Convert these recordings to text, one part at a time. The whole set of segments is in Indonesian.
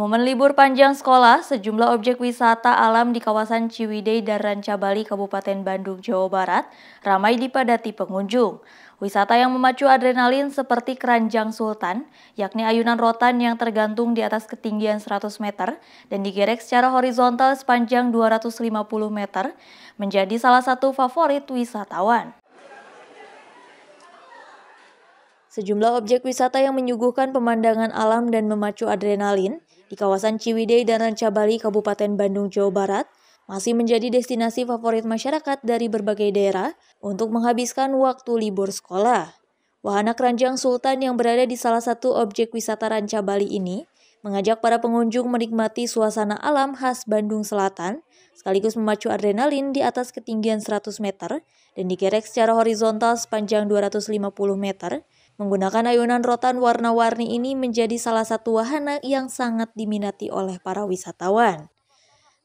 Momen libur panjang sekolah, sejumlah objek wisata alam di kawasan Ciwidey dan Ranca Bali, Kabupaten Bandung, Jawa Barat, ramai dipadati pengunjung. Wisata yang memacu adrenalin seperti keranjang sultan, yakni ayunan rotan yang tergantung di atas ketinggian 100 meter dan digerek secara horizontal sepanjang 250 meter, menjadi salah satu favorit wisatawan. Sejumlah objek wisata yang menyuguhkan pemandangan alam dan memacu adrenalin di kawasan Ciwidey dan Ranca Bali, Kabupaten Bandung, Jawa Barat, masih menjadi destinasi favorit masyarakat dari berbagai daerah untuk menghabiskan waktu libur sekolah. Wahana keranjang Sultan yang berada di salah satu objek wisata Ranca Bali ini mengajak para pengunjung menikmati suasana alam khas Bandung Selatan sekaligus memacu adrenalin di atas ketinggian 100 meter dan digerek secara horizontal sepanjang 250 meter Menggunakan ayunan rotan warna-warni ini menjadi salah satu wahana yang sangat diminati oleh para wisatawan.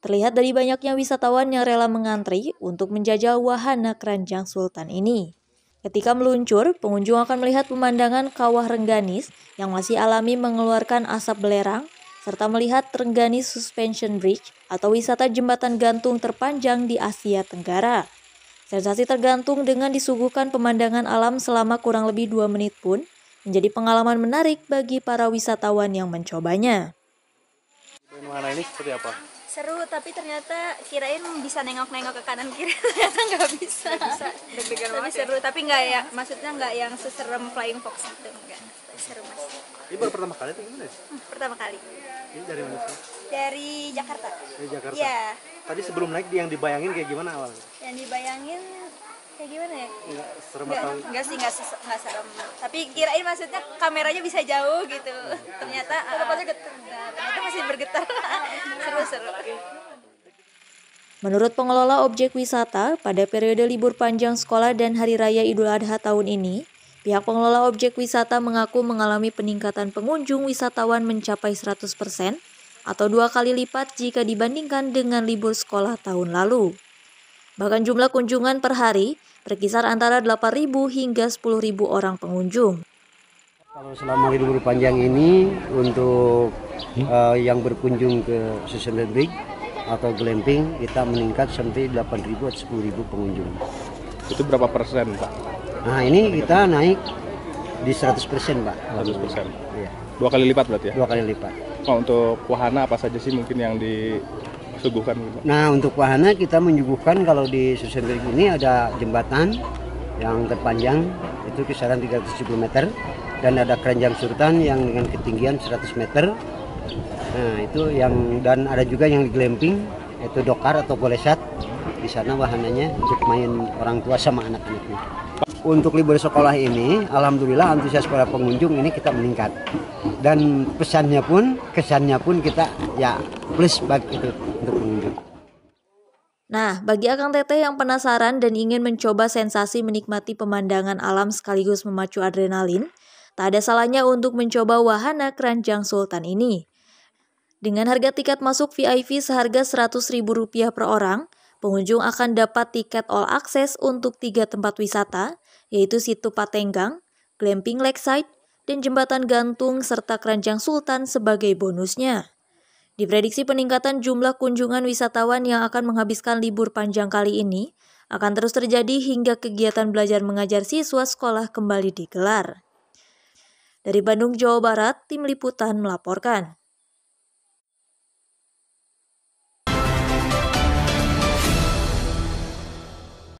Terlihat dari banyaknya wisatawan yang rela mengantri untuk menjajal wahana keranjang sultan ini. Ketika meluncur, pengunjung akan melihat pemandangan kawah Rengganis yang masih alami mengeluarkan asap belerang, serta melihat Rengganis Suspension Bridge atau wisata jembatan gantung terpanjang di Asia Tenggara. Sensasi tergantung dengan disuguhkan pemandangan alam selama kurang lebih dua menit pun menjadi pengalaman menarik bagi para wisatawan yang mencobanya. Mana ini seperti apa? Seru, tapi ternyata kirain bisa nengok-nengok ke kanan kiri, ternyata nggak bisa. bisa, deg Tapi ya. seru, ya? tapi nggak ya, maksudnya nggak yang seserem flying fox itu nggak. Seru mas. Ini baru pertama kali atau gimana? Hmm, pertama kali. Ini dari mana sih? Dari Jakarta. Dari Jakarta. Iya. Tadi sebelum naik yang dibayangin kayak gimana awal? Yang dibayangin kayak gimana ya? Enggak serem atau enggak sih enggak, enggak serem. Tapi kirain maksudnya kameranya bisa jauh gitu. Ternyata uh, ternyata masih bergetar. Seru-seru. Menurut pengelola objek wisata, pada periode libur panjang sekolah dan Hari Raya Idul Adha tahun ini, pihak pengelola objek wisata mengaku mengalami peningkatan pengunjung wisatawan mencapai 100 persen atau dua kali lipat jika dibandingkan dengan libur sekolah tahun lalu. Bahkan jumlah kunjungan per hari berkisar antara 8.000 hingga 10.000 orang pengunjung. Kalau selama libur panjang ini untuk uh, yang berkunjung ke Sustainable Bridge atau glamping kita meningkat sampai 8.000 atau 10.000 pengunjung. Itu berapa persen, Pak? Nah, ini kita naik di 100 persen, Pak. 100 persen. Iya. Dua kali lipat berarti ya? Dua kali lipat. Kalau untuk wahana apa saja sih mungkin yang disuguhkan? Gitu? Nah untuk wahana kita menyuguhkan kalau di Susenberg ini ada jembatan yang terpanjang itu kisaran 370 meter dan ada keranjang sultan yang dengan ketinggian 100 meter. Nah itu yang dan ada juga yang di glamping yaitu dokar atau golesat di sana wahananya untuk main orang tua sama anak-anaknya untuk libur sekolah ini, alhamdulillah antusias para pengunjung ini kita meningkat. Dan pesannya pun, kesannya pun kita ya plus bagi itu untuk pengunjung. Nah, bagi Akang Teteh yang penasaran dan ingin mencoba sensasi menikmati pemandangan alam sekaligus memacu adrenalin, tak ada salahnya untuk mencoba wahana keranjang sultan ini. Dengan harga tiket masuk VIP seharga Rp100.000 per orang, pengunjung akan dapat tiket all access untuk tiga tempat wisata, yaitu Situ Patenggang, Glamping Lakeside, dan Jembatan Gantung serta Keranjang Sultan sebagai bonusnya. Diprediksi peningkatan jumlah kunjungan wisatawan yang akan menghabiskan libur panjang kali ini akan terus terjadi hingga kegiatan belajar mengajar siswa sekolah kembali digelar. Dari Bandung, Jawa Barat, tim liputan melaporkan.